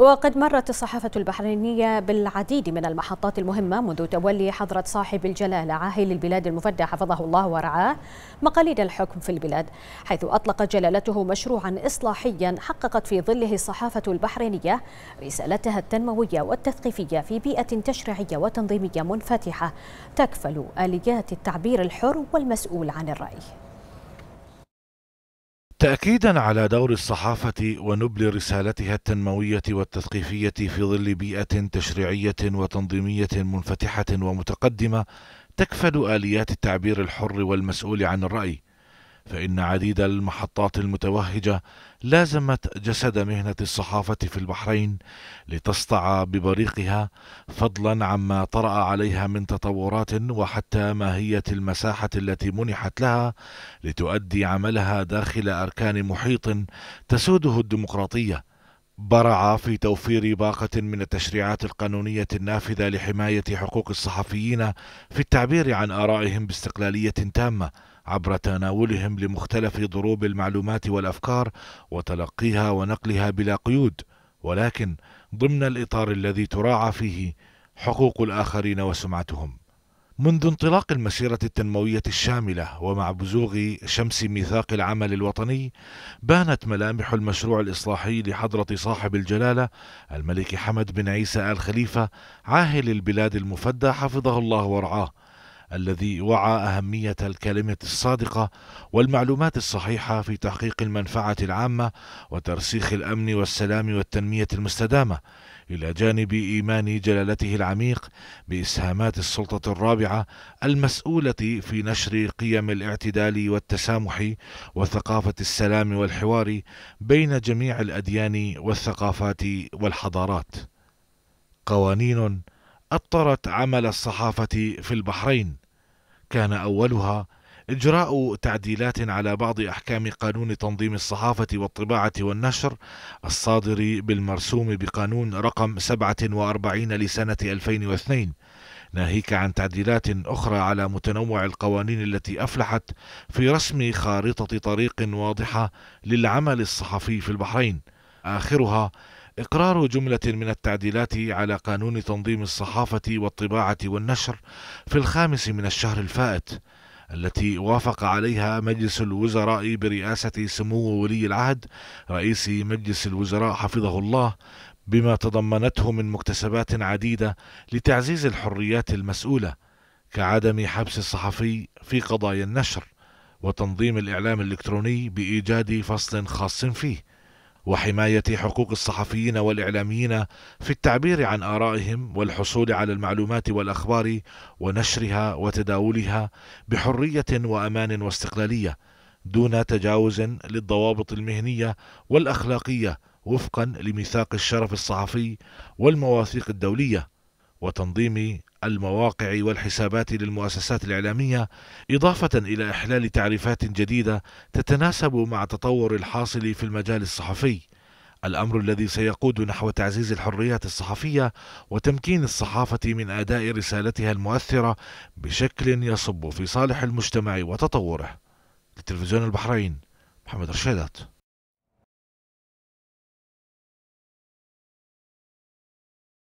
وقد مرت الصحافة البحرينية بالعديد من المحطات المهمة منذ تولي حضرة صاحب الجلالة عاهل البلاد المفدى حفظه الله ورعاه مقاليد الحكم في البلاد حيث أطلقت جلالته مشروعا إصلاحيا حققت في ظله الصحافة البحرينية رسالتها التنموية والتثقيفية في بيئة تشريعية وتنظيمية منفتحة تكفل آليات التعبير الحر والمسؤول عن الرأي تأكيدا على دور الصحافة ونبل رسالتها التنموية والتثقيفية في ظل بيئة تشريعية وتنظيمية منفتحة ومتقدمة تكفل آليات التعبير الحر والمسؤول عن الرأي فإن عديد المحطات المتوهجة لازمت جسد مهنة الصحافة في البحرين لتسطع ببريقها فضلا عما طرأ عليها من تطورات وحتى ماهية المساحة التي منحت لها لتؤدي عملها داخل أركان محيط تسوده الديمقراطية برع في توفير باقة من التشريعات القانونية النافذة لحماية حقوق الصحفيين في التعبير عن آرائهم باستقلالية تامة عبر تناولهم لمختلف ضروب المعلومات والافكار وتلقيها ونقلها بلا قيود ولكن ضمن الاطار الذي تراعى فيه حقوق الاخرين وسمعتهم منذ انطلاق المسيرة التنموية الشاملة ومع بزوغ شمس ميثاق العمل الوطني بانت ملامح المشروع الإصلاحي لحضرة صاحب الجلالة الملك حمد بن عيسى آل خليفة عاهل البلاد المفدى حفظه الله ورعاه الذي وعى أهمية الكلمة الصادقة والمعلومات الصحيحة في تحقيق المنفعة العامة وترسيخ الأمن والسلام والتنمية المستدامة إلى جانب إيمان جلالته العميق بإسهامات السلطة الرابعة المسؤولة في نشر قيم الاعتدال والتسامح وثقافة السلام والحوار بين جميع الأديان والثقافات والحضارات. قوانين أطرت عمل الصحافة في البحرين كان أولها إجراء تعديلات على بعض أحكام قانون تنظيم الصحافة والطباعة والنشر الصادر بالمرسوم بقانون رقم 47 لسنة 2002 ناهيك عن تعديلات أخرى على متنوع القوانين التي أفلحت في رسم خارطة طريق واضحة للعمل الصحفي في البحرين آخرها إقرار جملة من التعديلات على قانون تنظيم الصحافة والطباعة والنشر في الخامس من الشهر الفائت التي وافق عليها مجلس الوزراء برئاسة سمو ولي العهد رئيس مجلس الوزراء حفظه الله بما تضمنته من مكتسبات عديدة لتعزيز الحريات المسؤولة كعدم حبس الصحفي في قضايا النشر وتنظيم الإعلام الإلكتروني بإيجاد فصل خاص فيه وحماية حقوق الصحفيين والإعلاميين في التعبير عن آرائهم والحصول على المعلومات والأخبار ونشرها وتداولها بحرية وأمان واستقلالية دون تجاوز للضوابط المهنية والأخلاقية وفقا لميثاق الشرف الصحفي والمواثيق الدولية وتنظيم المواقع والحسابات للمؤسسات الإعلامية إضافة إلى إحلال تعريفات جديدة تتناسب مع التطور الحاصل في المجال الصحفي الأمر الذي سيقود نحو تعزيز الحريات الصحفية وتمكين الصحافة من أداء رسالتها المؤثرة بشكل يصب في صالح المجتمع وتطوره لتلفزيون البحرين محمد رشيدات